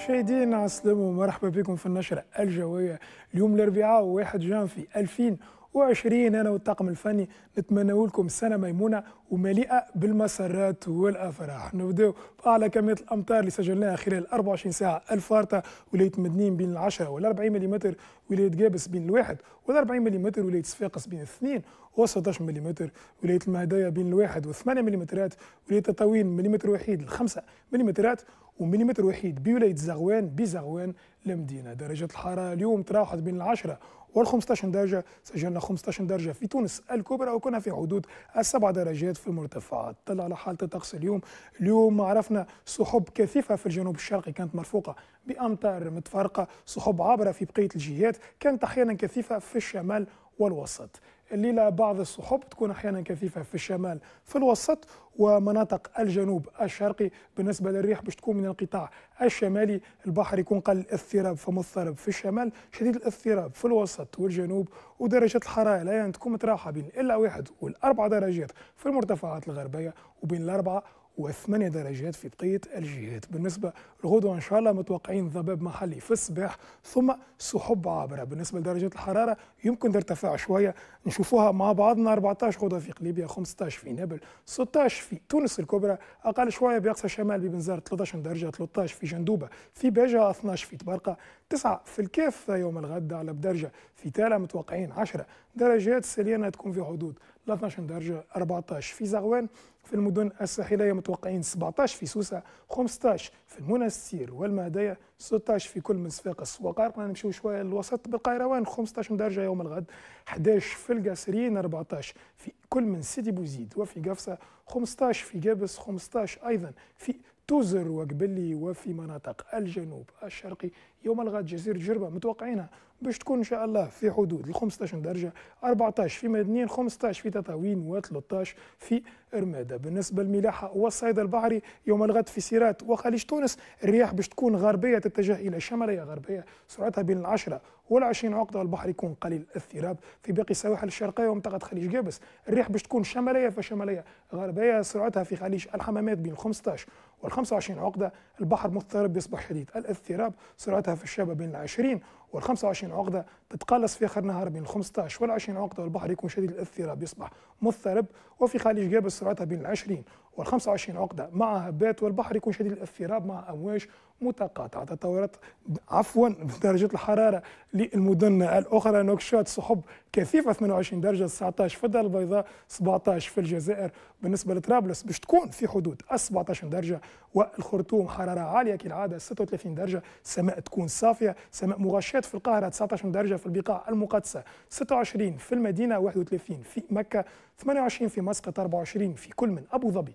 مشاهدينا السلام ومرحبا بكم في النشرة الجوية اليوم الأربعاء 1 جانفي 2000 وعشرين انا والطاقم الفني نتمنى لكم سنه ميمونه ومليئه بالمسرات والافراح نبداو باعلى كميه الامطار اللي سجلناها خلال 24 ساعه الفارطه ولايه مدنين بين العشره وال 40 ملم ولايه جابس بين الواحد وال 40 ملم ولايه صفاقس بين الاثنين و 16 ملم ولايه المهديه بين الواحد و 8 ملم ولايه تطاوين ملم وحيد ل 5 ملم ومليمتر وحيد بولايه زغوان بزغوان المدينه درجه الحراره اليوم تراوحت بين العشرة وال 15 درجة سجلنا 15 درجة في تونس الكبرى وكنا في حدود السبع درجات في المرتفعات طلع على حالة الطقس اليوم اليوم عرفنا سحب كثيفة في الجنوب الشرقي كانت مرفوقة بأمطار متفرقة سحب عابرة في بقية الجهات كانت أحيانا كثيفة في الشمال والوسط الليلة بعض السحب تكون أحيانا كثيفة في الشمال في الوسط ومناطق الجنوب الشرقي بالنسبة للريح باش تكون من القطاع الشمالي البحر يكون قل الاضطراب فمضطرب في الشمال شديد الاضطراب في الوسط والجنوب ودرجة الحرارة لا يعني تكون متراوحة بين إلا واحد والأربع درجات في المرتفعات الغربية وبين الأربعة وثمانية درجات في بقية الجهات بالنسبة لغدوة إن شاء الله متوقعين ضباب محلي في الصباح ثم سحب عابرة بالنسبة لدرجات الحرارة يمكن ترتفع شوية نشوفوها مع بعضنا 14 غدوة في قليبيا 15 في نابل 16 في تونس الكبرى أقل شوية بأقصى شمال ببنزار 13 درجة 13 في جندوبة في باجة 12 في تبرقة تسعة في الكاف يوم الغد على بدرجة في تالا متوقعين 10 درجات سالية تكون في حدود 12 درجة 14 في زغوان في المدن الساحلية متوقعين 17 في سوسة 15 في المنستير والمهدية 16 في كل من صفاقس وقارقنا نمشيو شوية للوسط بالقيروان 15 درجة يوم الغد 11 في القاسرين 14 في كل من سيدي بوزيد وفي قفصة 15 في جابس 15 أيضا في توزر وقبلي وفي مناطق الجنوب الشرقي يوم الغد جزيرة جربة متوقعينها باش تكون ان شاء الله في حدود ال 15 درجه 14 في مدنين 15 في تطاوين و 13 في رماده بالنسبه للملاحه والصيد البحري يوم الغد في سيرات وخليج تونس الرياح باش تكون غربيه تتجه الى شماليه غربيه سرعتها بين العشره وال 20 عقده والبحر يكون قليل الثراب في باقي السواحل الشرقيه ومنطقه خليج جابس الريح باش تكون شماليه فشماليه غربيه سرعتها في خليج الحمامات بين 15 وال 25 عقده البحر مضطرب يصبح شديد الاضطراب سرعتها في الشابه بين ال 20 وال 25 عقدة تتقلص في آخر نهار بين 15 وال 20 عقدة والبحر يكون شديد الأثيرة بيصبح مضطرب وفي خليج جاب سرعتها بين ال 20 وال25 عقدة مع هبات والبحر يكون شديد الاضطراب مع أمواج متقاطعة تطورت عفوا درجة الحرارة للمدن الأخرى نوكشوت سحب كثيفة 28 درجة 19 في الدار البيضاء 17 في الجزائر بالنسبة لطرابلس باش تكون في حدود 17 درجة والخرطوم حرارة عالية كالعادة 36 درجة سماء تكون صافية سماء مغشاة في القاهرة 19 درجة في البقاع المقدسة 26 في المدينة 31 في مكة 28 في مسقط 24 في كل من أبو ظبي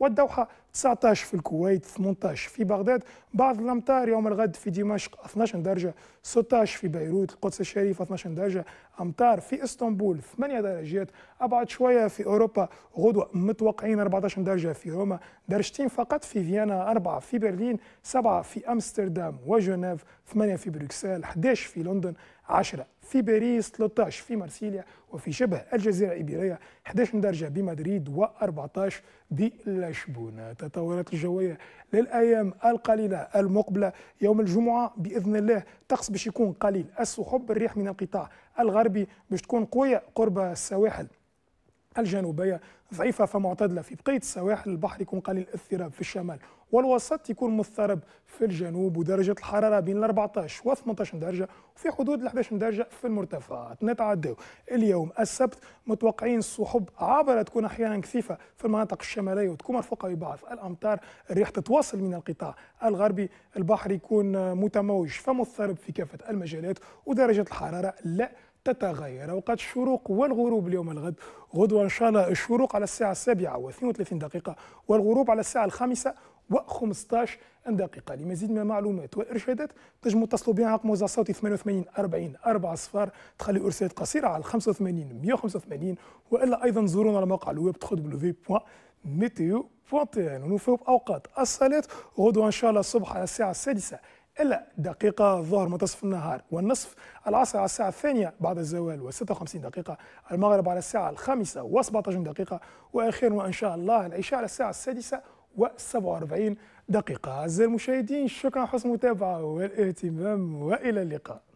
والدوحة 19 في الكويت 18 في بغداد بعض الأمطار يوم الغد في دمشق 12 درجة 16 في بيروت القدس الشريفة 12 درجة أمطار في اسطنبول 8 درجات أبعد شوية في أوروبا غدوة متوقعين 14 درجة في روما درجتين فقط في فيينا 4 في برلين 7 في أمستردام وجنيف 8 في بروكسل 11 في لندن 10 في باريس 13 في مرسيليا وفي شبه الجزيرة الإيبيرية 11 درجة بمدريد و14 بال والعشبون تطورات الجوية للأيام القليلة المقبلة يوم الجمعة بإذن الله تقص باش يكون قليل السحب الريح من القطاع الغربي باش تكون قوية قرب السواحل الجنوبية ضعيفة فمعتدلة في بقية السواحل البحر يكون قليل الاضطراب في الشمال والوسط يكون مضطرب في الجنوب ودرجه الحراره بين ال 14 و 18 درجه وفي حدود ال 11 درجه في المرتفعات نتعداو اليوم السبت متوقعين السحب عابره تكون احيانا كثيفه في المناطق الشماليه وتكون مرفقة ببعض الامطار الريح تتواصل من القطاع الغربي البحر يكون متموج فمضطرب في كافه المجالات ودرجه الحراره لا تتغير أوقات الشروق والغروب اليوم الغد غدوة إن شاء الله الشروق على الساعة السابعة وثلاثين دقيقة والغروب على الساعة الخامسة و15 دقيقة لمزيد من المعلومات والإرشادات تنجموا تصلوا بنا عقم وزع صوتي 88 40 4 صفار تخلي إرسالات قصيرة على 85 185 وإلا أيضا زورونا على موقع الويب www.meteo.tn ونوفيو بأوقات الصلاة غدوة إن شاء الله الصبح على الساعة السادسة إلا دقيقة الظهر منتصف النهار والنصف العصر على الساعة الثانية بعد الزوال و56 دقيقة المغرب على الساعة الخامسة و17 دقيقة وأخيرا إن شاء الله العشاء على الساعة السادسة و47 دقيقة أعزائي المشاهدين شكرا حسن المتابعة والاهتمام وإلى اللقاء